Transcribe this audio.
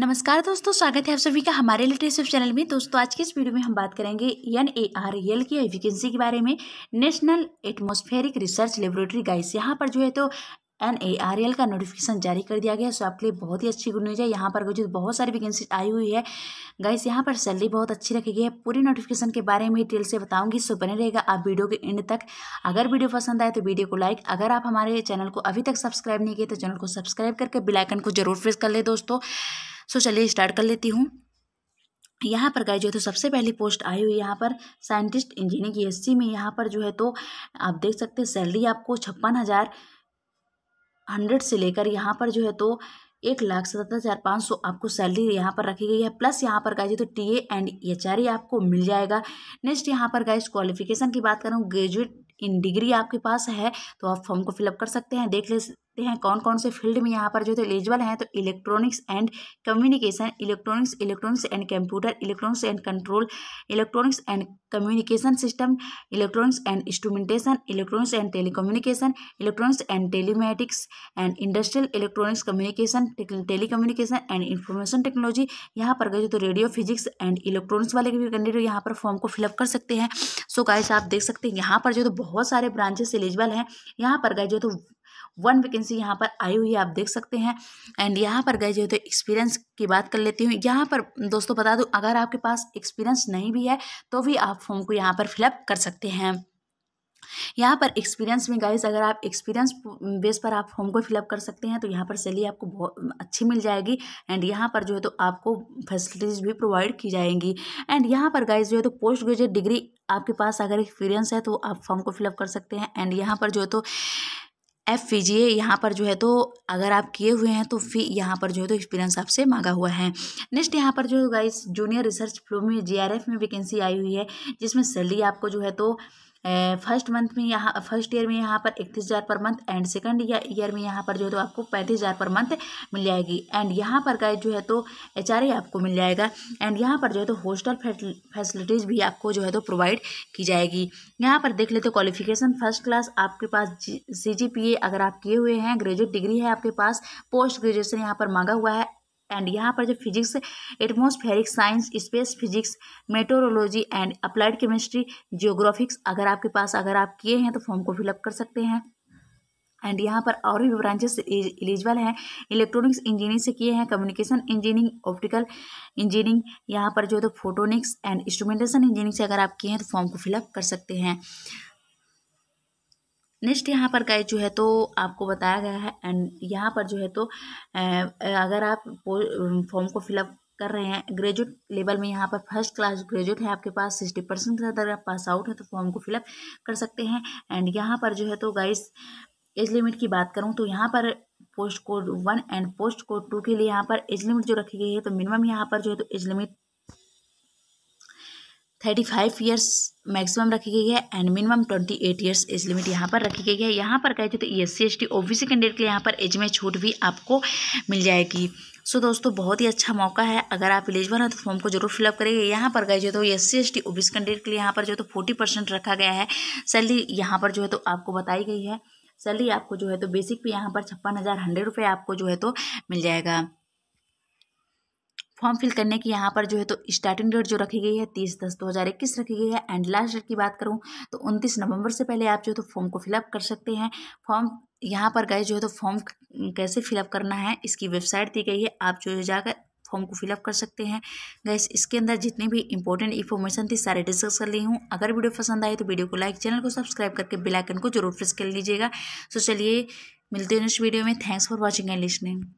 नमस्कार दोस्तों स्वागत है आप सभी का हमारे लिटरेचर चैनल में दोस्तों आज के इस वीडियो में हम बात करेंगे एन ए आर एल की वैकेंसी के बारे में national atmospheric research laboratory guys यहाँ पर जो है तो एन ए आर एल का नोटिफिकेशन जारी कर दिया गया है सो आपके लिए बहुत ही अच्छी गुड न्यूज़ है यहाँ पर जो बहुत सारी वैकेंसी आई हुई है गाइस यहाँ पर सैलरी बहुत अच्छी रखी गई है पूरी नोटिफिकेशन के बारे में डिटेल से बताऊंगी सो बने रहेगा आप वीडियो के एंड तक अगर वीडियो पसंद आए तो वीडियो को लाइक अगर आप हमारे चैनल को अभी तक सब्सक्राइब नहीं किए तो चैनल को सब्सक्राइब करके बिलाइकन को जरूर प्रेस कर ले दोस्तों सो चलिए स्टार्ट कर लेती हूँ यहाँ पर गए जो है तो सबसे पहली पोस्ट आई हुई यहाँ पर साइंटिस्ट इंजीनियरिंग एस में यहाँ पर जो है तो आप देख सकते हैं सैलरी आपको छप्पन हज़ार हंड्रेड से लेकर यहाँ पर जो है तो एक लाख सतहत्तर हज़ार पाँच सौ आपको सैलरी यहाँ पर रखी गई है प्लस यहाँ पर गए तो T A and H R आपको मिल जाएगा नेक्स्ट यहाँ पर गए क्वालिफिकेशन की बात करूँ ग्रेजुएट इन डिग्री आपके पास है तो आप फॉर्म को फिलअप कर सकते हैं देख ले सकते हैं कौन कौन से फील्ड में यहाँ पर जो है एलिजिबल हैं तो electronics and communication electronics electronics and computer electronics and control electronics and communication system electronics and instrumentation electronics and telecommunication electronics and telematics and industrial electronics communication telecommunication and information technology यहाँ पर गए तो radio physics and electronics वाले भी candidate यहाँ पर form को fill up कर सकते हैं सो so गाइस आप देख सकते हैं यहाँ पर जो तो बहुत सारे ब्रांचेस एलिजिबल हैं यहाँ पर गए जो तो वन वैकेंसी यहाँ पर आई हुई है आप देख सकते हैं एंड यहाँ पर गए जो है तो एक्सपीरियंस की बात कर लेती हूँ यहाँ पर दोस्तों बता दूँ अगर आपके पास एक्सपीरियंस नहीं भी है तो भी आप फॉर्म को यहाँ पर फिलअप कर सकते हैं यहाँ पर एक्सपीरियंस में गाइज अगर आप एक्सपीरियंस बेस पर आप फॉर्म को फिलअप कर सकते हैं तो यहाँ पर सैलरी आपको बहुत अच्छी मिल जाएगी एंड यहाँ पर जो है तो आपको फैसिलिटीज़ भी प्रोवाइड की जाएंगी एंड यहाँ पर गाइज जो है तो पोस्ट ग्रेजुएट डिग्री आपके पास अगर एक्सपीरियंस है तो आप फॉर्म को फिलअप कर सकते हैं एंड यहाँ पर जो है तो जी ए यहाँ पर जो है तो अगर आप किए हुए हैं तो फी यहाँ पर जो है तो एक्सपीरियंस आपसे मांगा हुआ है नेक्स्ट यहाँ पर जो गाइस जूनियर रिसर्च फ्लो में जी में वैकेंसी आई हुई है जिसमें सैलरी आपको जो है तो फर्स्ट मंथ में यहाँ फर्स्ट ईयर में यहाँ पर इकतीस हज़ार per month and second year में यहाँ पर जो है तो आपको पैंतीस हज़ार पर मंथ मिल जाएगी एंड यहाँ पर का जो है तो एच आपको मिल जाएगा एंड यहाँ पर जो है तो हॉस्टल फैसिलिटीज़ भी आपको जो है तो प्रोवाइड की जाएगी यहाँ पर देख लेते क्वालिफिकेशन फर्स्ट क्लास आपके पास सी अगर आप किए हुए हैं ग्रेजुएट डिग्री है आपके पास पोस्ट ग्रेजुएसन यहाँ पर मांगा हुआ है एंड यहाँ पर जो physics atmospheric science space physics meteorology and applied chemistry geographics अगर आपके पास अगर आप किए हैं तो फॉर्म को फिलअप कर सकते हैं एंड यहाँ पर और भी ब्रांचेस एलिजिबल हैं इलेक्ट्रॉनिक्स इंजीनियरिंग से किए हैं कम्युनिकेशन इंजीनियरिंग ऑप्टिकल इंजीनियरिंग यहाँ पर जो है तो फोटोनिक्स एंड इंस्ट्रूमेंटेशन इंजीनियरिंग से अगर आप किए हैं तो फॉर्म को फिलअप कर सकते हैं नेक्स्ट यहाँ पर गाइज जो है तो आपको बताया गया है एंड यहाँ पर जो है तो अगर आप फॉर्म को फिलअप कर रहे हैं ग्रेजुएट लेवल में यहाँ पर फर्स्ट क्लास ग्रेजुएट है आपके पास सिक्सटी परसेंट अगर आप पास आउट है तो फॉर्म को फिलअप कर सकते हैं एंड यहाँ पर जो है तो गाइस एज लिमिट की बात करूँ तो यहाँ पर post code one and post code two के लिए यहाँ पर एज लिमिट जो रखी गई है तो मिनिमम यहाँ पर जो है तो age limit thirty five years maximum रखी गई है and minimum twenty eight years age limit यहाँ पर रखी गई है यहाँ पर कहते तो ई S C S T O B C candidate के लिए यहाँ पर एज में छूट भी आपको मिल जाएगी सो so, दोस्तों बहुत ही अच्छा मौका है अगर आप एलिजिबल हैं तो फॉर्म को जरूर फिलअप करेंगे यहाँ पर गए जो तो S C S T O B C candidate के लिए यहाँ पर जो है तो फोर्टी परसेंट रखा गया है सैलरी यहाँ पर जो है तो आपको बताई गई है सैलरी आपको जो है तो बेसिक पे यहाँ पर छप्पन हज़ार हंड्रेड रुपये आपको जो है तो मिल जाएगा फॉर्म फिल करने की यहाँ पर जो है तो स्टार्टिंग डेट जो रखी गई है तीस दस दो हज़ार इक्कीस रखी गई है एंड लास्ट डेट की बात करूँ तो उनतीस नवंबर से पहले आप जो है तो फॉर्म को फिलअप कर सकते हैं फॉर्म यहाँ पर गए जो है तो फॉर्म कैसे फिलअप करना है इसकी वेबसाइट दी गई है आप जो है जाकर फॉर्म को फिलअप कर सकते हैं गैस इसके अंदर जितनी भी इंपॉर्टेंट इन्फॉर्मेशन थी सारे डिस्कस कर ली हूँ अगर वीडियो पसंद आए तो वीडियो को लाइक चैनल को सब्सक्राइब करके आइकन को जरूर प्रेस कर लीजिएगा सो चलिए मिलते हैं नेक्स्ट वीडियो में thanks for watching and listening